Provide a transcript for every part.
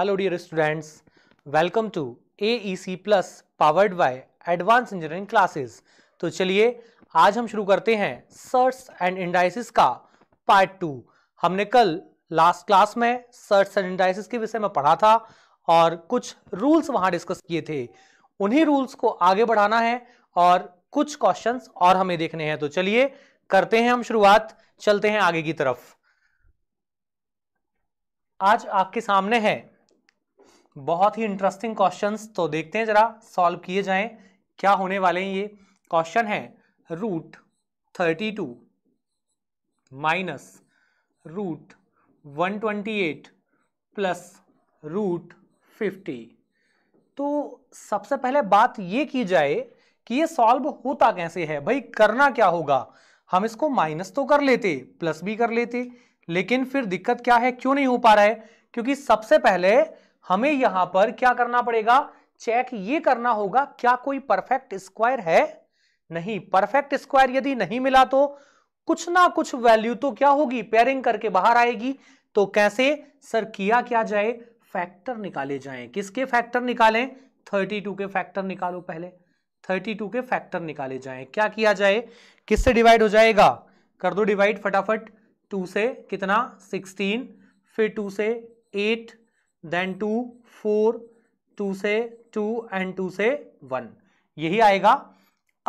students welcome to welcome to AEC plus powered by advance engineering classes तो चलिए आज हम शुरू करते हैं सर्च एंड इंडाइसिस का पार्ट टू हमने कल लास्ट क्लास में सर्च एंड इंडाइसिस के विषय में पढ़ा था और कुछ रूल्स वहां डिस्कस किए थे उन्हीं रूल्स को आगे बढ़ाना है और कुछ क्वेश्चंस और हमें देखने हैं तो चलिए करते हैं हम शुरुआत चलते हैं आगे की तरफ आज आपके सामने है बहुत ही इंटरेस्टिंग क्वेश्चंस तो देखते हैं जरा सॉल्व किए जाएं क्या होने वाले हैं ये क्वेश्चन है root thirty two minus root one twenty eight plus root fifty तो सबसे पहले बात ये की जाए कि ये सॉल्व होता कैसे है भाई करना क्या होगा हम इसको माइनस तो कर लेते प्लस भी कर लेते लेकिन फिर दिक्कत क्या है क्यों नहीं हो पा रहा है क्योंकि सबसे पहले हमें यहां पर क्या करना पड़ेगा चेक ये करना होगा क्या कोई परफेक्ट स्क्वायर है नहीं परफेक्ट स्क्वायर यदि नहीं मिला तो कुछ ना कुछ वैल्यू तो क्या होगी पेयरिंग करके बाहर आएगी तो कैसे सर किया क्या जाए फैक्टर निकाले जाए किसके फैक्टर निकालें 32 के फैक्टर निकालो पहले 32 के फैक्टर निकाले जाए क्या किया जाए किससे डिवाइड हो जाएगा कर दो डिवाइड फटाफट टू से कितना 16 फिर टू से eight then two four two से टू एंड टू से वन यही आएगा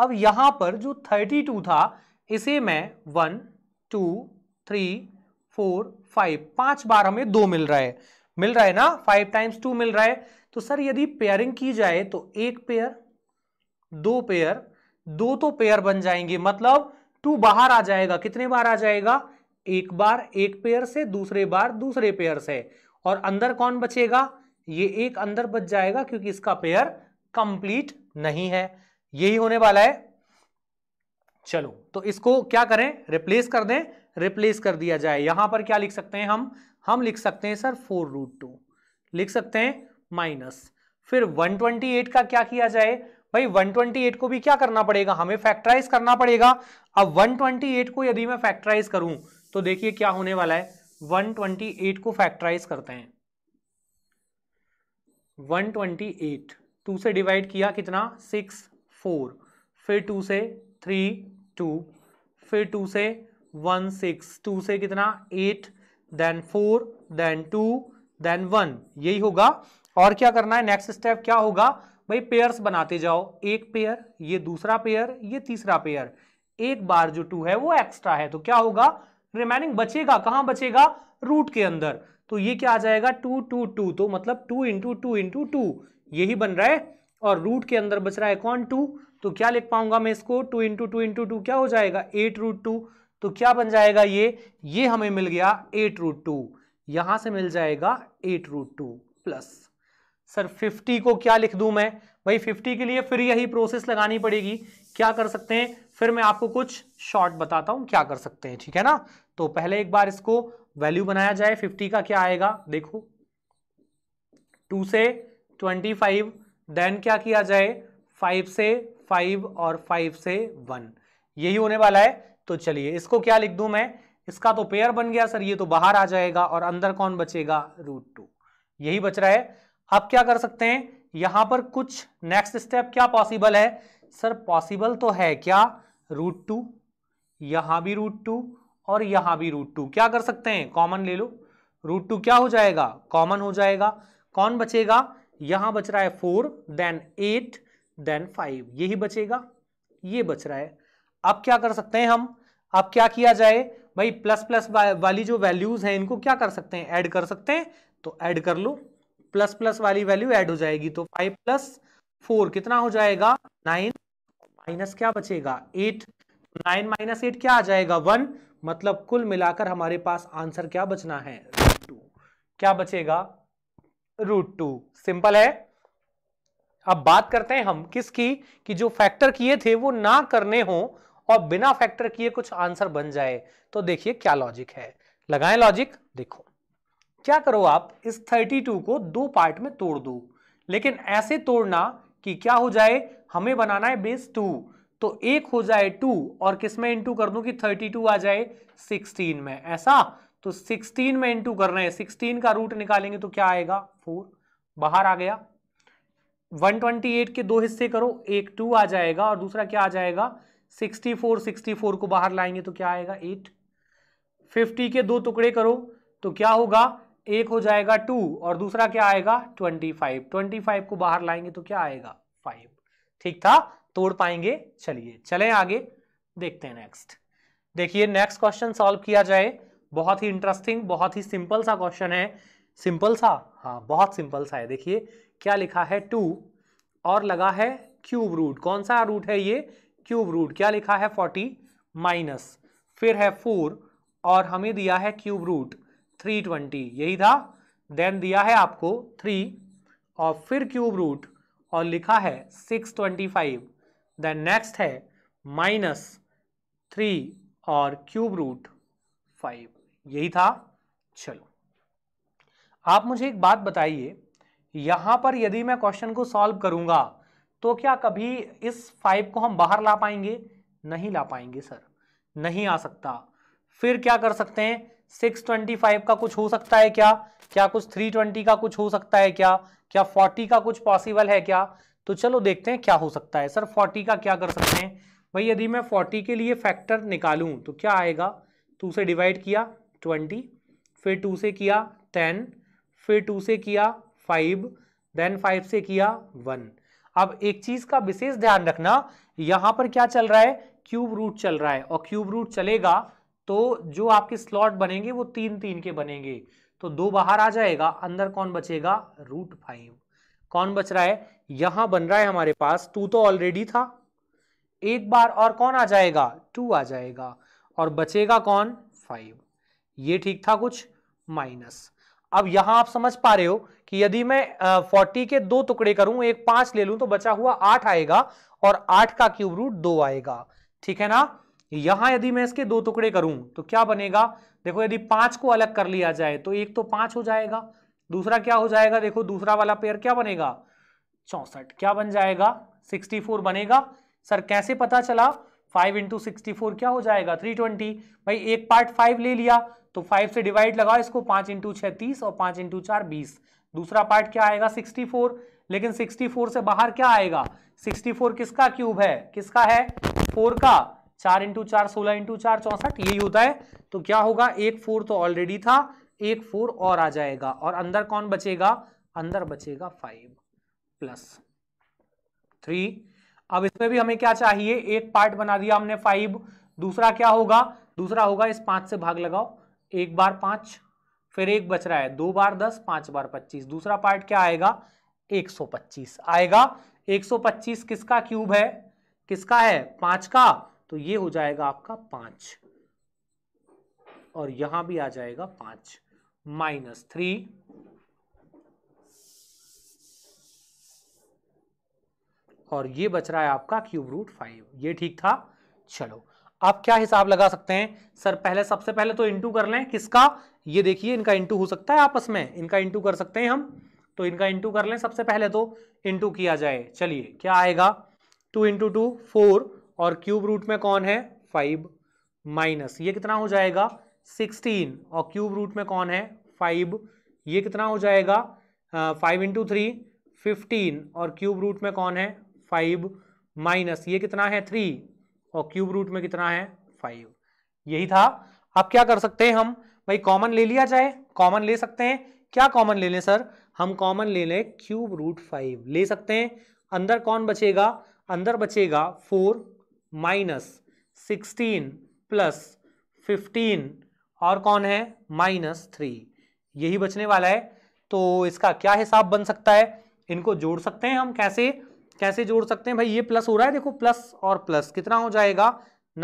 अब यहां पर जो थर्टी टू था इसे मैं one two three four five पांच बार हमें दो मिल रहा है मिल रहा है ना फाइव टाइम्स टू मिल रहा है तो सर यदि पेयरिंग की जाए तो एक पेयर दो पेयर दो तो पेयर बन जाएंगे मतलब टू बाहर आ जाएगा कितने बार आ जाएगा एक बार एक पेयर से दूसरे बार दूसरे पेयर से और अंदर कौन बचेगा ये एक अंदर बच जाएगा क्योंकि इसका पेयर कंप्लीट नहीं है यही होने वाला है चलो तो इसको क्या करें रिप्लेस कर दें रिप्लेस कर दिया जाए यहां पर क्या लिख सकते हैं हम हम लिख सकते हैं सर फोर रूट टू लिख सकते हैं माइनस फिर 128 का क्या किया जाए भाई 128 को भी क्या करना पड़ेगा हमें फैक्टराइज करना पड़ेगा अब 128 को यदि मैं फैक्टराइज करूं तो देखिए क्या होने वाला है 128 को फैक्टराइज करते हैं 128 टू से डिवाइड किया कितना सिक्स फोर फिर टू से थ्री टू फिर टू से वन सिक्स टू से कितना eight then four then two then one यही होगा और क्या करना है नेक्स्ट स्टेप क्या होगा भाई पेयर्स बनाते जाओ एक पेयर ये दूसरा पेयर ये तीसरा पेयर एक बार जो टू है वो एक्स्ट्रा है तो क्या होगा रिमेनिंग बचेगा कहां बचेगा रूट के अंदर तो ये क्या आ जाएगा टू टू टू तो मतलब two into two into two यही बन रहा है और रूट के अंदर बच रहा है कौन टू तो क्या लिख पाऊंगा मैं इसको two into two into two क्या हो जाएगा एट रूट टू तो क्या बन जाएगा ये ये हमें मिल गया एट रूट टू यहां से मिल जाएगा eight root two plus sir 50 को क्या लिख दूं मैं भाई 50 के लिए फिर यही प्रोसेस लगानी पड़ेगी क्या कर सकते हैं फिर मैं आपको कुछ शॉर्ट बताता हूं क्या कर सकते हैं ठीक है ना तो पहले एक बार इसको वैल्यू बनाया जाए 50 का क्या आएगा देखो 2 से 25 देन क्या किया जाए 5 से 5 और 5 से 1 यही होने वाला है तो चलिए इसको क्या लिख दूं मैं इसका तो पेयर बन गया सर ये तो बाहर आ जाएगा और अंदर कौन बचेगा रूट टू यही बच रहा है आप क्या कर सकते हैं यहां पर कुछ नेक्स्ट स्टेप क्या पॉसिबल है सर पॉसिबल तो है क्या रूट टू यहां भी रूट टू और यहां भी रूट टू क्या कर सकते हैं कॉमन ले लो रूट टू क्या हो जाएगा कॉमन हो जाएगा कौन बचेगा यहां बच रहा है four then eight then five यही बचेगा ये बच रहा है अब क्या कर सकते हैं हम अब क्या किया जाए भाई प्लस प्लस वाली जो वैल्यूज हैं इनको क्या कर सकते हैं ऐड कर सकते हैं तो ऐड कर लो प्लस प्लस वाली वैल्यू ऐड हो जाएगी तो फाइव प्लस फोर कितना हो जाएगा नाइन माइनस क्या बचेगा एट नाइन माइनस एट क्या आ जाएगा वन मतलब कुल मिलाकर हमारे पास आंसर क्या बचना है रूट टू क्या बचेगा रूट टू सिंपल है अब बात करते हैं हम किसकी कि जो फैक्टर किए थे वो ना करने हो और बिना फैक्टर किए कुछ आंसर बन जाए तो देखिए क्या लॉजिक है लगाएं लॉजिक देखो क्या करो आप इस 32 को दो पार्ट में तोड़ दो लेकिन ऐसे तोड़ना कि क्या हो जाए हमें बनाना है बेस टू तो एक हो जाए टू और किस में इंटू कर दूं कि 32 आ जाए 16 में ऐसा तो 16 में इंटू कर रहे हैं 16 का रूट निकालेंगे तो क्या आएगा फोर बाहर आ गया 128 के दो हिस्से करो एक टू आ जाएगा और दूसरा क्या आ जाएगा सिक्सटी फोर को बाहर लाएंगे तो क्या आएगा एट 50 के दो टुकड़े करो तो क्या होगा एक हो जाएगा टू और दूसरा क्या आएगा ट्वेंटी फाइव ट्वेंटी फाइव को बाहर लाएंगे तो क्या आएगा फाइव ठीक था तोड़ पाएंगे चलिए चले आगे देखते हैं नेक्स्ट देखिए नेक्स्ट क्वेश्चन सॉल्व किया जाए बहुत ही इंटरेस्टिंग बहुत ही सिंपल सा क्वेश्चन है सिंपल सा हाँ बहुत सिंपल सा है देखिए क्या लिखा है टू और लगा है क्यूब रूट कौन सा रूट है ये क्यूब रूट क्या लिखा है फोर्टी माइनस फिर है फोर और हमें दिया है क्यूब रूट थ्री ट्वेंटी यही था देन दिया है आपको थ्री और फिर क्यूब रूट और लिखा है six twenty five then next है माइनस थ्री और क्यूब रूट फाइव यही था चलो आप मुझे एक बात बताइए यहां पर यदि मैं क्वेश्चन को सॉल्व करूंगा तो क्या कभी इस फाइव को हम बाहर ला पाएंगे नहीं ला पाएंगे सर नहीं आ सकता फिर क्या कर सकते हैं सिक्स ट्वेंटी फाइव का कुछ हो सकता है क्या क्या कुछ थ्री ट्वेंटी का कुछ हो सकता है क्या क्या फोर्टी का कुछ पॉसिबल है क्या तो चलो देखते हैं क्या हो सकता है सर फोर्टी का क्या कर सकते हैं भाई यदि मैं फोर्टी के लिए फैक्टर निकालूं तो क्या आएगा टू से डिवाइड किया ट्वेंटी फिर टू से किया टेन फिर टू से किया फाइव देन फाइव से किया वन अब एक चीज का विशेष ध्यान रखना यहां पर क्या चल रहा है क्यूब रूट चल रहा है और क्यूब रूट चलेगा तो जो आपके स्लॉट बनेंगे वो तीन तीन के बनेंगे तो दो बाहर आ जाएगा अंदर कौन बचेगा रूट फाइव कौन बच रहा है यहां बन रहा है हमारे पास टू तो ऑलरेडी था एक बार और कौन आ जाएगा टू आ जाएगा और बचेगा कौन फाइव ये ठीक था कुछ माइनस अब यहां आप समझ पा रहे हो कि यदि मैं फोर्टी के दो टुकड़े करूं एक पांच ले लूं तो बचा हुआ आठ आएगा और आठ का क्यूब रूट दो आएगा ठीक है ना यहां यदि मैं इसके दो टुकड़े करूं तो क्या बनेगा देखो यदि पांच को अलग कर लिया जाए तो एक तो पांच हो जाएगा दूसरा क्या हो जाएगा देखो दूसरा वाला पेयर क्या बनेगा चौसठ क्या बन जाएगा सिक्सटी फोर बनेगा सर कैसे पता चला फाइव इंटू सिक्सटी फोर क्या हो जाएगा थ्री ट्वेंटी भाई एक पार्ट फाइव ले लिया तो फाइव से डिवाइड लगाओ इसको पांच इंटू छह तीस और पांच इंटू चार बीस दूसरा पार्ट क्या आएगा सिक्सटी फोर लेकिन सिक्सटी फोर से बाहर क्या आएगा सिक्सटी फोर किसका क्यूब है किसका है फोर का चार इंटू चार सोलह इंटू चार चौसठ यही होता है तो क्या होगा एक फोर तो ऑलरेडी था एक फोर और आ जाएगा और अंदर कौन बचेगा अंदर बचेगा फाइव प्लस थ्री अब इसमें भी हमें क्या चाहिए एक पार्ट बना दिया हमने फाइव दूसरा क्या होगा दूसरा होगा इस पांच से भाग लगाओ एक बार पांच फिर एक बच रहा है दो बार दस पांच बार पच्चीस दूसरा पार्ट क्या आएगा एक सौ पच्चीस आएगा एक सौ पच्चीस किसका क्यूब है किसका है पांच का तो ये हो जाएगा आपका पांच और यहां भी आ जाएगा पांच माइनस थ्री और ये बच रहा है आपका क्यूब रूट फाइव ये ठीक था चलो आप क्या हिसाब लगा सकते हैं सर पहले सबसे पहले तो इंटू कर लें किसका ये देखिए इनका इंटू हो सकता है आपस में इनका इंटू कर सकते हैं हम तो इनका इंटू कर लें सबसे पहले तो इंटू किया जाए चलिए क्या आएगा टू इंटू टू फोर और क्यूब रूट में कौन है फाइव माइनस ये कितना हो जाएगा सिक्सटीन और क्यूब रूट में कौन है फाइव ये कितना हो जाएगा फाइव इंटू थ्री फिफ्टीन और क्यूब रूट में कौन है फाइव माइनस ये कितना है थ्री और क्यूब रूट में कितना है फाइव यही था अब क्या कर सकते हैं हम भाई कॉमन ले लिया जाए कॉमन ले सकते हैं क्या कॉमन ले लें सर हम कॉमन ले लें क्यूब रूट फाइव ले सकते हैं अंदर कौन बचेगा अंदर बचेगा four minus sixteen plus fifteen और कौन है माइनस थ्री यही बचने वाला है तो इसका क्या हिसाब बन सकता है इनको जोड़ सकते हैं हम कैसे कैसे जोड़ सकते हैं भाई ये प्लस हो रहा है देखो प्लस और प्लस कितना हो जाएगा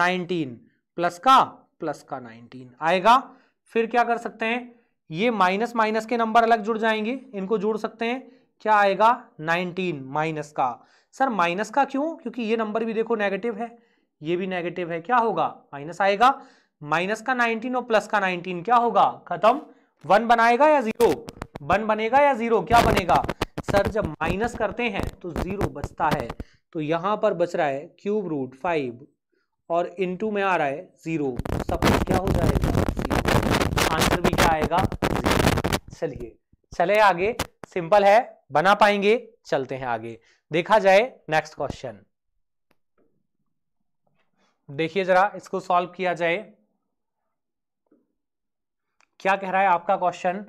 नाइनटीन प्लस का प्लस का नाइनटीन आएगा फिर क्या कर सकते हैं ये माइनस माइनस के नंबर अलग जुड़ जाएंगे इनको जोड़ सकते हैं क्या आएगा नाइनटीन माइनस का सर माइनस का क्यों क्योंकि ये नंबर भी देखो नेगेटिव है ये भी नेगेटिव है क्या होगा माइनस आएगा माइनस का 19 और प्लस का 19 क्या होगा खत्म वन बनाएगा या जीरो वन बनेगा या जीरो क्या बनेगा सर जब माइनस करते हैं तो जीरो बचता है तो यहां पर बच रहा है क्यूब रूट फाइव और इनटू में आ रहा है जीरो सब क्या हो जाएगा आंसर भी क्या आएगा चलिए चले आगे सिंपल है बना पाएंगे चलते हैं आगे देखा जाए नेक्स्ट क्वेश्चन देखिए जरा इसको सॉल्व किया जाए क्या कह रहा है आपका क्वेश्चन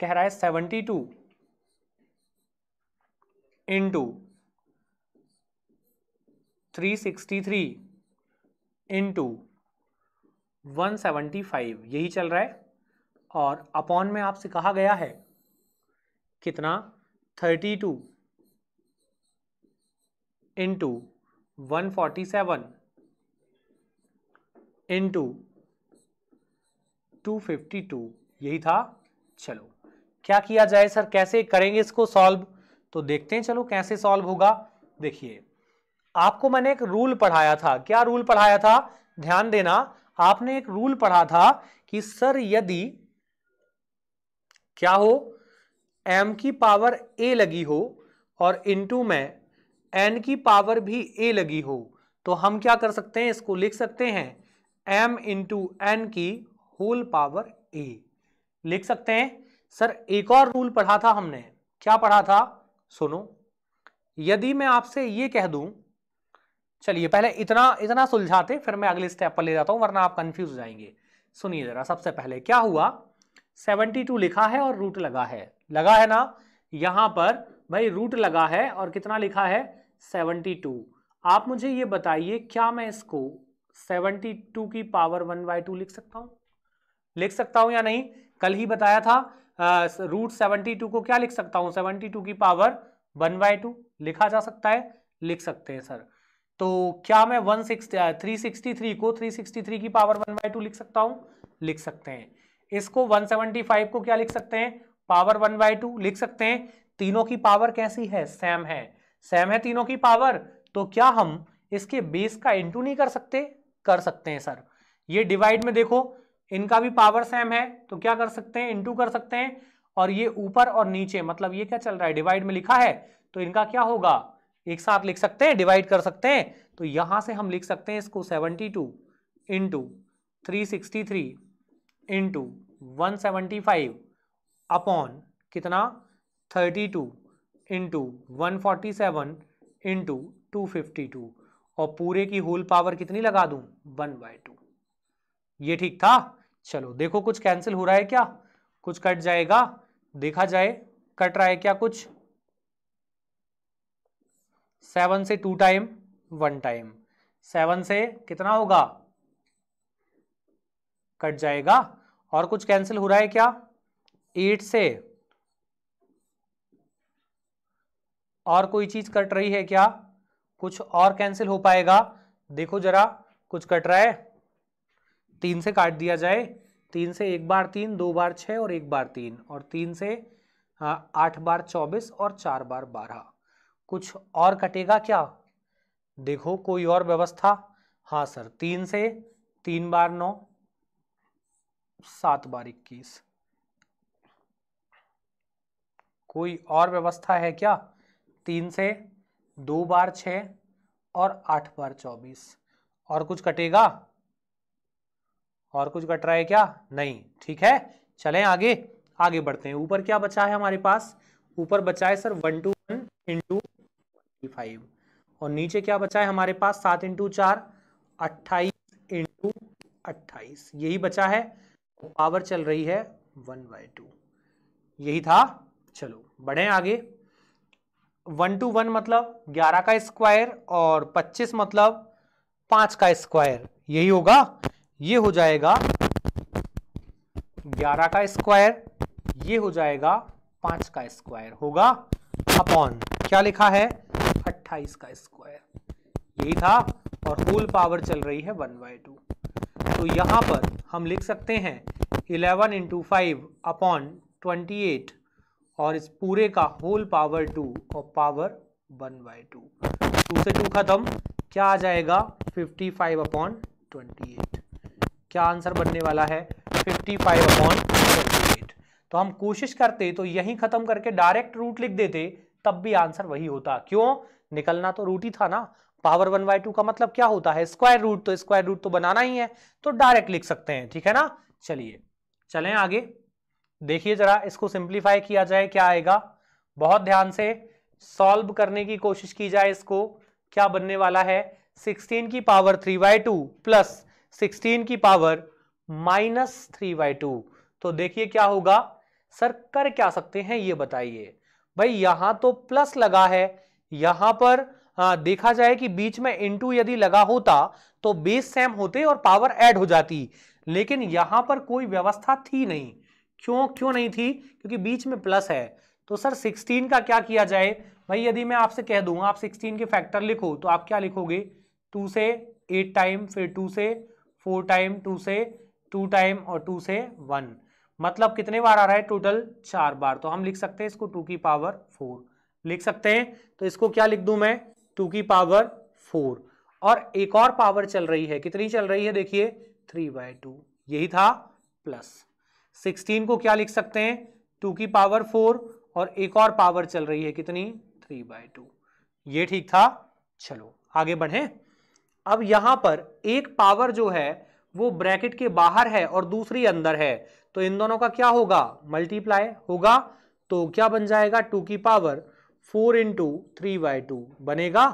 कह रहा है seventy two into three sixty three into one seventy five यही चल रहा है और अपॉन में आपसे कहा गया है कितना thirty two into one forty seven into two fifty two यही था चलो क्या किया जाए सर कैसे करेंगे इसको सॉल्व तो देखते हैं चलो कैसे सॉल्व होगा देखिए आपको मैंने एक रूल पढ़ाया था क्या रूल पढ़ाया था ध्यान देना आपने एक रूल पढ़ा था कि सर यदि क्या हो एम की पावर ए लगी हो और इंटू में एन की पावर भी ए लगी हो तो हम क्या कर सकते हैं इसको लिख सकते हैं एम इंटू एन की होल पावर ए लिख सकते हैं सर एक और रूल पढ़ा था हमने क्या पढ़ा था सुनो यदि मैं आपसे ये कह दूं चलिए पहले इतना इतना सुलझाते फिर मैं अगले स्टेप पर ले जाता हूं वरना आप कंफ्यूज हो जाएंगे सुनिए जरा सबसे पहले क्या हुआ 72 लिखा है और रूट लगा है लगा है ना यहां पर भाई रूट लगा है और कितना लिखा है सेवेंटी टू आप मुझे ये बताइए क्या मैं इसको सेवेंटी टू की पावर वन बाई टू लिख सकता हूँ लिख सकता हूँ या नहीं कल ही बताया था रूट सेवेंटी टू को क्या लिख सकता हूँ सेवेंटी टू की पावर वन बाई टू लिखा जा सकता है लिख सकते हैं सर तो क्या मैं वन थ्री सिक्सटी थ्री को थ्री सिक्सटी थ्री की पावर वन बाई टू लिख सकता हूँ लिख सकते हैं इसको वन सेवनटी फाइव को क्या लिख सकते हैं पावर वन बाई टू लिख सकते हैं तीनों की पावर कैसी है सेम है सेम है तीनों की पावर तो क्या हम इसके बेस का इंटू नहीं कर सकते कर सकते हैं सर ये डिवाइड में देखो इनका भी पावर सेम है तो क्या कर सकते हैं इंटू कर सकते हैं और ये ऊपर और नीचे मतलब ये क्या चल रहा है डिवाइड में लिखा है तो इनका क्या होगा एक साथ लिख सकते हैं डिवाइड कर सकते हैं तो यहां से हम लिख सकते हैं इसको seventy two into three sixty three into one seventy five upon कितना thirty two into one forty seven into two fifty two और पूरे की होल पावर कितनी लगा दूं वन बाई टू ये ठीक था चलो देखो कुछ कैंसिल हो रहा है क्या कुछ कट जाएगा देखा जाए कट रहा है क्या कुछ सेवन से two time one time seven से कितना होगा कट जाएगा और कुछ कैंसिल हो रहा है क्या एट से और कोई चीज कट रही है क्या कुछ और कैंसिल हो पाएगा देखो जरा कुछ कट रहा है तीन से काट दिया जाए तीन से एक बार तीन दो बार छः और एक बार तीन और तीन से हाँ, आठ बार चौबीस और चार बार बारह कुछ और कटेगा क्या देखो कोई और व्यवस्था हाँ सर तीन से तीन बार नौ सात बार इक्कीस कोई और व्यवस्था है क्या तीन से दो बार छ और आठ बार चौबीस और कुछ कटेगा और कुछ कट रहा है क्या नहीं ठीक है चले आगे आगे बढ़ते हैं ऊपर क्या बचा है हमारे पास ऊपर बचा है sir one two one into five और नीचे क्या बचा है हमारे पास सात इंटू चार अट्ठाईस इंटू अट्ठाईस यही बचा है पावर चल रही है वन बाई टू यही था चलो बढ़े आगे वन टू वन मतलब ग्यारह का स्क्वायर और पच्चीस मतलब पांच का स्क्वायर यही होगा ये हो जाएगा ग्यारह का स्क्वायर ये हो जाएगा पांच का स्क्वायर होगा अपॉन क्या लिखा है अट्ठाईस का स्क्वायर यही था और होल पावर चल रही है वन बाई टू तो यहां पर हम लिख सकते हैं eleven into five upon twenty eight और इस पूरे का होल पावर टू और power one by two two से टू खत्म क्या आ जाएगा fifty five upon twenty eight क्या आंसर बनने वाला है fifty five upon twenty eight तो हम कोशिश करते तो यही खत्म करके डायरेक्ट रूट लिख देते तब भी आंसर वही होता क्यों निकलना तो रूट ही था ना पावर वन बाई टू का मतलब क्या होता है स्क्वायर रूट तो स्क्वायर रूट तो बनाना ही है तो डायरेक्ट लिख सकते हैं ठीक है ना चलिए चलें आगे देखिए जरा इसको सिंप्लीफाई किया जाए क्या आएगा बहुत ध्यान से सॉल्व करने की कोशिश की जाए इसको क्या बनने वाला है 16 की power 3 by two plus sixteen की power minus three by two तो देखिए क्या होगा सर कर क्या सकते हैं ये बताइए भाई यहां तो प्लस लगा है यहां पर आ, हाँ, देखा जाए कि बीच में इनटू यदि लगा होता तो बेस सेम होते और पावर ऐड हो जाती लेकिन यहां पर कोई व्यवस्था थी नहीं क्यों क्यों नहीं थी क्योंकि बीच में प्लस है तो सर सिक्सटीन का क्या किया जाए भाई यदि मैं आपसे कह दूँ आप सिक्सटीन के फैक्टर लिखो तो आप क्या लिखोगे टू से एट टाइम फिर टू से फोर टाइम टू से टू टाइम और टू से वन मतलब कितने बार आ रहा है टोटल चार बार तो हम लिख सकते हैं इसको टू की पावर फोर लिख सकते हैं तो इसको क्या लिख दूं मैं टू की पावर फोर और एक और पावर चल रही है कितनी चल रही है देखिए थ्री बाय टू यही था प्लस सिक्सटीन को क्या लिख सकते हैं टू की पावर फोर और एक और पावर चल रही है कितनी थ्री बाय टू ये ठीक था चलो आगे बढ़े अब यहां पर एक पावर जो है वो ब्रैकेट के बाहर है और दूसरी अंदर है तो इन दोनों का क्या होगा मल्टीप्लाई होगा तो क्या बन जाएगा टू की power four into three by two बनेगा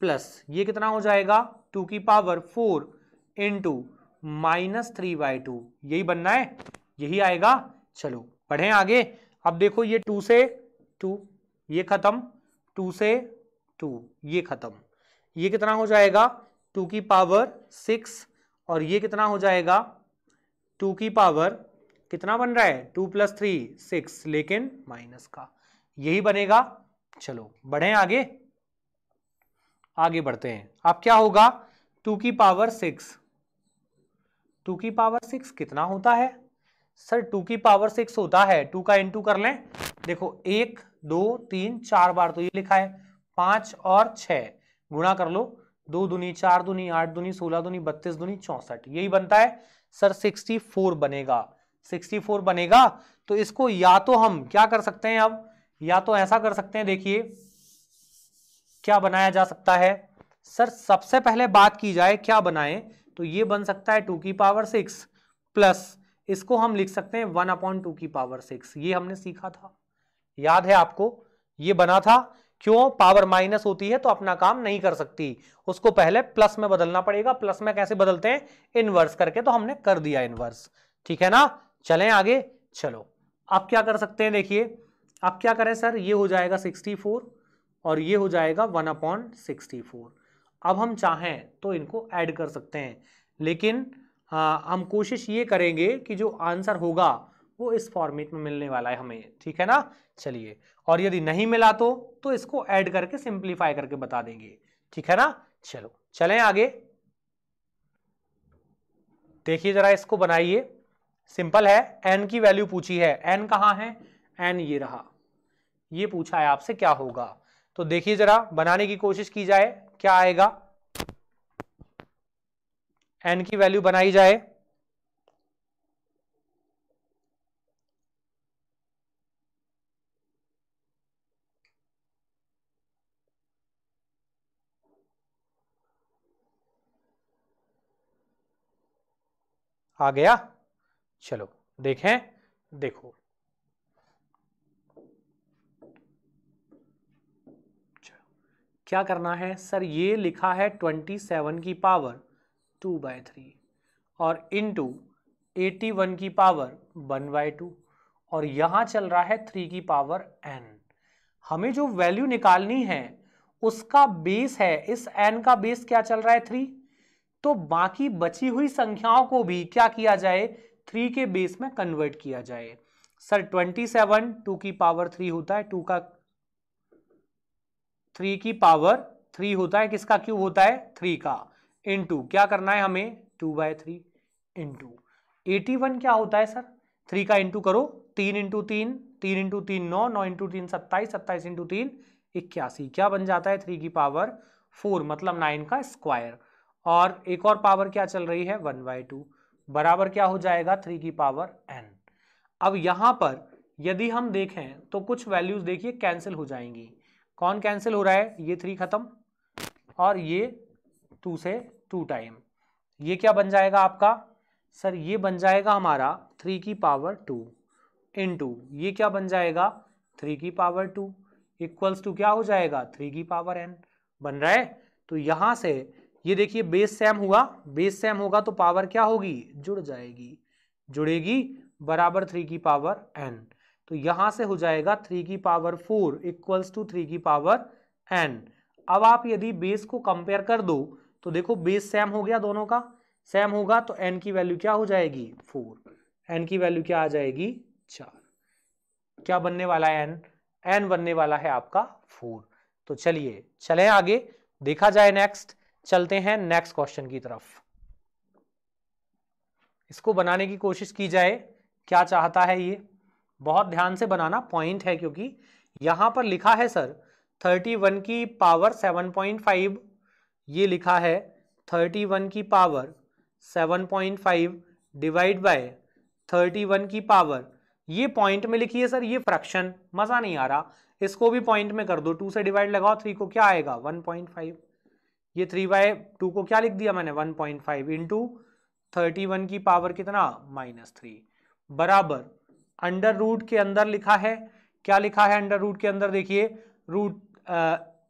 प्लस ये कितना हो जाएगा टू की power four into minus three by two यही बनना है यही आएगा चलो पढ़े आगे अब देखो ये टू से टू ये खत्म टू से टू ये खत्म ये कितना हो जाएगा टू की पावर सिक्स और ये कितना हो जाएगा टू की पावर कितना बन रहा है टू प्लस थ्री सिक्स लेकिन माइनस का यही बनेगा चलो बढ़े आगे आगे बढ़ते हैं अब क्या होगा टू की पावर सिक्स टू की पावर सिक्स कितना होता है सर टू की पावर सिक्स होता है टू का इनटू कर लें देखो एक दो तीन चार बार तो ये लिखा है पांच और छ गुणा कर लो दो दुनी चार दुनी आठ दुनी सोलह दुनी बत्तीस दुनी चौसठ यही बनता है सर सिक्सटी फोर बनेगा सिक्सटी फोर बनेगा तो इसको या तो हम क्या कर सकते हैं अब या तो ऐसा कर सकते हैं देखिए क्या बनाया जा सकता है सर सबसे पहले बात की जाए क्या बनाए तो ये बन सकता है टू की पावर सिक्स प्लस इसको हम लिख सकते हैं वन अपॉन टू की पावर सिक्स ये हमने सीखा था याद है आपको ये बना था क्यों पावर माइनस होती है तो अपना काम नहीं कर सकती उसको पहले प्लस में बदलना पड़ेगा प्लस में कैसे बदलते हैं इनवर्स करके तो हमने कर दिया इनवर्स ठीक है ना चले आगे चलो अब क्या कर सकते हैं देखिए अब क्या करें सर ये हो जाएगा सिक्सटी फोर और ये हो जाएगा वन अपॉन सिक्सटी फोर अब हम चाहें तो इनको ऐड कर सकते हैं लेकिन हाँ, हम कोशिश ये करेंगे कि जो आंसर होगा वो इस फॉर्मेट में मिलने वाला है हमें ठीक है ना चलिए और यदि नहीं मिला तो तो इसको ऐड करके सिंप्लीफाई करके बता देंगे ठीक है ना चलो चलें आगे देखिए जरा इसको बनाइए सिंपल है एन की वैल्यू पूछी है एन कहाँ है एन ये रहा ये पूछा है आपसे क्या होगा तो देखिए जरा बनाने की कोशिश की जाए क्या आएगा एन की वैल्यू बनाई जाए आ गया चलो देखें देखो क्या करना है सर ये लिखा है 27 की पावर टू बाय थ्री और इंटू एटी वन की पावर वन बाय टू और यहाँ चल रहा है थ्री की पावर एन हमें जो वैल्यू निकालनी है उसका बेस है इस एन का बेस क्या चल रहा है थ्री तो बाकी बची हुई संख्याओं को भी क्या किया जाए थ्री के बेस में कन्वर्ट किया जाए सर ट्वेंटी सेवन टू की पावर थ्री होता है टू का थ्री की पावर थ्री होता है किसका क्यूब होता है थ्री का इंटू क्या करना है हमें two by three into eighty one क्या होता है सर थ्री का इंटू करो तीन इंटू तीन तीन इंटू तीन नौ नौ इंटू तीन सत्ताईस सत्ताईस इंटू तीन इक्यासी क्या बन जाता है थ्री की पावर फोर मतलब नाइन का स्क्वायर और एक और पावर क्या चल रही है वन बाय टू बराबर क्या हो जाएगा थ्री की पावर एन अब यहाँ पर यदि हम देखें तो कुछ वैल्यूज देखिए कैंसिल हो जाएंगी कौन कैंसिल हो रहा है ये थ्री खत्म और ये टू से टू टाइम ये क्या बन जाएगा आपका सर ये बन जाएगा हमारा थ्री की पावर टू इन टू ये क्या बन जाएगा थ्री की पावर टू इक्वल्स टू क्या हो जाएगा थ्री की पावर एन बन रहा है तो यहाँ से ये देखिए बेस सेम हुआ बेस सेम होगा तो पावर क्या होगी जुड़ जाएगी जुड़ेगी बराबर थ्री की पावर एन तो यहाँ से हो जाएगा थ्री की power four equals two three की पावर एन अब आप यदि बेस को कंपेयर कर दो तो देखो बेस सेम हो गया दोनों का सेम होगा तो एन की वैल्यू क्या हो जाएगी फोर एन की वैल्यू क्या आ जाएगी चार क्या बनने वाला है एन एन बनने वाला है आपका फोर तो चलिए चले आगे देखा जाए नेक्स्ट चलते हैं नेक्स्ट क्वेश्चन की तरफ इसको बनाने की कोशिश की जाए क्या चाहता है ये बहुत ध्यान से बनाना पॉइंट है क्योंकि यहां पर लिखा है सर थर्टी वन की पावर सेवन पॉइंट फाइव ये लिखा है थर्टी वन की power seven point five divide by thirty one की पावर ये पॉइंट में लिखिए सर ये फ्रैक्शन मज़ा नहीं आ रहा इसको भी पॉइंट में कर दो टू से डिवाइड लगाओ थ्री को क्या आएगा वन पॉइंट फाइव ये थ्री बाय टू को क्या लिख दिया मैंने one point five into thirty one की पावर कितना माइनस थ्री बराबर अंडर रूट के अंदर लिखा है क्या लिखा है अंडर रूट के अंदर देखिए रूट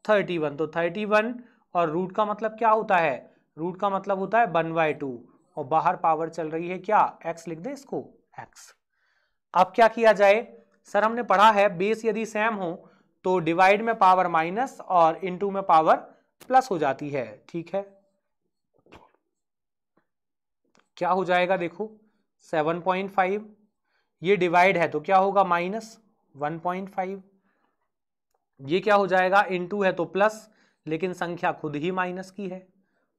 थर्टी वन तो थर्टी वन और रूट का मतलब क्या होता है रूट का मतलब होता है वन बाय टू और बाहर पावर चल रही है क्या एक्स लिख दें इसको एक्स अब क्या किया जाए सर हमने पढ़ा है बेस यदि सेम हो तो डिवाइड में पावर माइनस और इनटू में पावर प्लस हो जाती है ठीक है क्या हो जाएगा देखो 7.5 ये डिवाइड है तो क्या होगा माइनस 1.5 ये क्या हो जाएगा इनटू है तो प्लस लेकिन संख्या खुद ही माइनस की है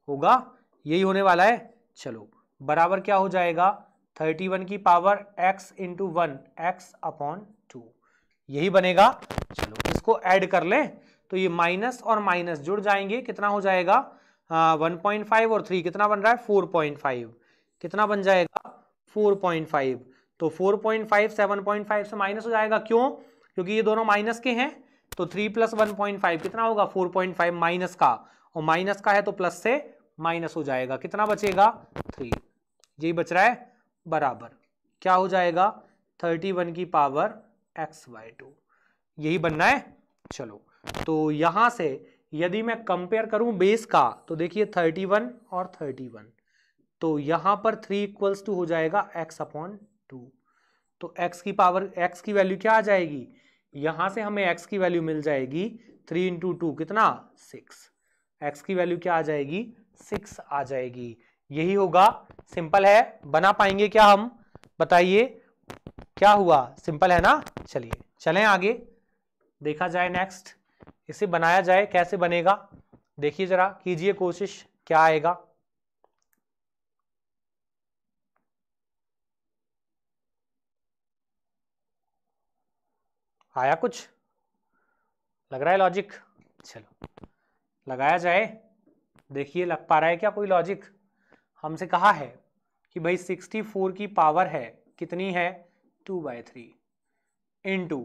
होगा यही होने वाला है चलो बराबर क्या हो जाएगा थर्टी वन की power x into one x upon two यही बनेगा चलो इसको ऐड कर लें तो ये माइनस और माइनस जुड़ जाएंगे कितना हो जाएगा वन पॉइंट फाइव और थ्री कितना बन रहा है फोर पॉइंट फाइव कितना बन जाएगा फोर पॉइंट फाइव तो four point five seven point five से माइनस हो जाएगा क्यों क्योंकि ये दोनों माइनस के हैं तो three plus one point five कितना होगा फोर पॉइंट फाइव माइनस का और माइनस का है तो प्लस से माइनस हो जाएगा कितना बचेगा थ्री यही बच रहा है बराबर क्या हो जाएगा थर्टी वन की पावर एक्स वाई टू यही बनना है चलो तो यहां से यदि मैं कंपेयर करूं बेस का तो देखिए थर्टी वन और थर्टी वन तो यहां पर थ्री इक्वल्स टू हो जाएगा एक्स अपॉन टू तो एक्स की पावर एक्स की वैल्यू क्या आ जाएगी यहां से हमें एक्स की वैल्यू मिल जाएगी थ्री इंटू टू कितना सिक्स एक्स की वैल्यू क्या आ जाएगी सिक्स आ जाएगी यही होगा सिंपल है बना पाएंगे क्या हम बताइए क्या हुआ सिंपल है ना चलिए चलें आगे देखा जाए नेक्स्ट इसे बनाया जाए कैसे बनेगा देखिए जरा कीजिए कोशिश क्या आएगा आया कुछ लग रहा है लॉजिक चलो लगाया जाए देखिए लग पा रहा है क्या कोई लॉजिक हमसे कहा है कि भाई 64 की पावर है कितनी है two by three into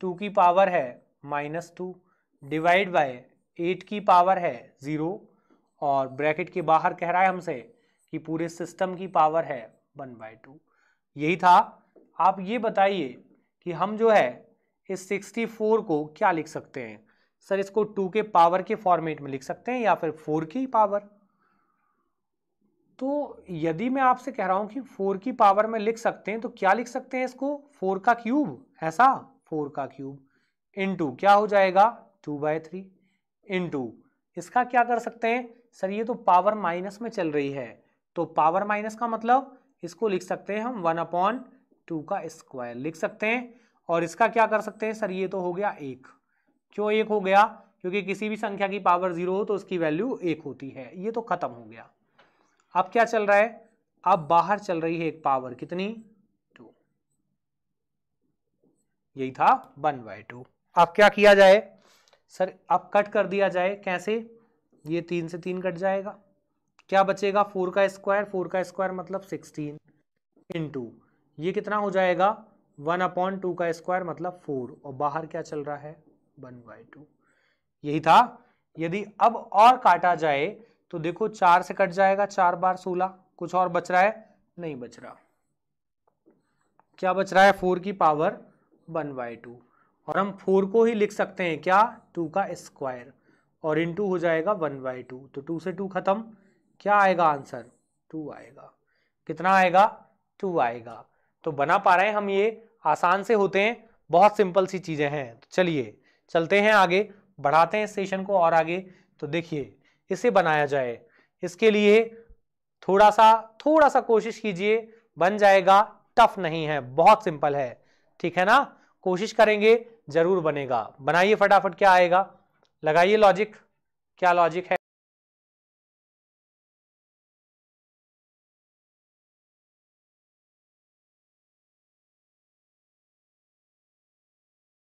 two की पावर है minus two divide by eight की पावर है ज़ीरो और ब्रैकेट के बाहर कह रहा है हमसे कि पूरे सिस्टम की पावर है वन बाय टू यही था आप ये बताइए कि हम जो है इस 64 को क्या लिख सकते हैं सर इसको टू के पावर के फॉर्मेट में लिख सकते हैं या फिर फोर की पावर तो यदि मैं आपसे कह रहा हूं कि 4 की पावर में लिख सकते हैं तो क्या लिख सकते हैं इसको फोर का क्यूब ऐसा 4 का क्यूब इनटू क्या हो जाएगा टू बाय थ्री इनटू इसका क्या कर सकते हैं सर ये तो पावर माइनस में चल रही है तो पावर माइनस का मतलब इसको लिख सकते हैं हम वन अपॉन टू का स्क्वायर लिख सकते हैं और इसका क्या कर सकते हैं सर ये तो हो गया एक क्यों एक हो गया क्योंकि किसी भी संख्या की पावर जीरो हो तो उसकी वैल्यू एक होती है ये तो खत्म हो गया अब क्या चल रहा है अब बाहर चल रही है एक पावर कितनी टू यही था वन बाय टू अब क्या किया जाए सर अब कट कर दिया जाए कैसे ये तीन से तीन कट जाएगा क्या बचेगा फोर का स्क्वायर फोर का स्क्वायर मतलब सिक्सटीन इंटू ये कितना हो जाएगा वन अपॉन टू का स्क्वायर मतलब फोर और बाहर क्या चल रहा है वन बाई टू यही था यदि अब और काटा जाए तो देखो चार से कट जाएगा चार बार सोलह कुछ और बच रहा है नहीं बच रहा क्या बच रहा है फोर की पावर वन बाई टू और हम फोर को ही लिख सकते हैं क्या टू का स्क्वायर और इन टू हो जाएगा वन बाई टू तो टू से टू खत्म क्या आएगा आंसर टू आएगा कितना आएगा टू आएगा तो बना पा रहे हैं हम ये आसान से होते हैं बहुत सिंपल सी चीज़ें हैं तो चलिए चलते हैं आगे बढ़ाते हैं सेशन को और आगे तो देखिए इसे बनाया जाए इसके लिए थोड़ा सा थोड़ा सा कोशिश कीजिए बन जाएगा टफ नहीं है बहुत सिंपल है ठीक है ना कोशिश करेंगे जरूर बनेगा बनाइए फटाफट क्या आएगा लगाइए लॉजिक क्या लॉजिक है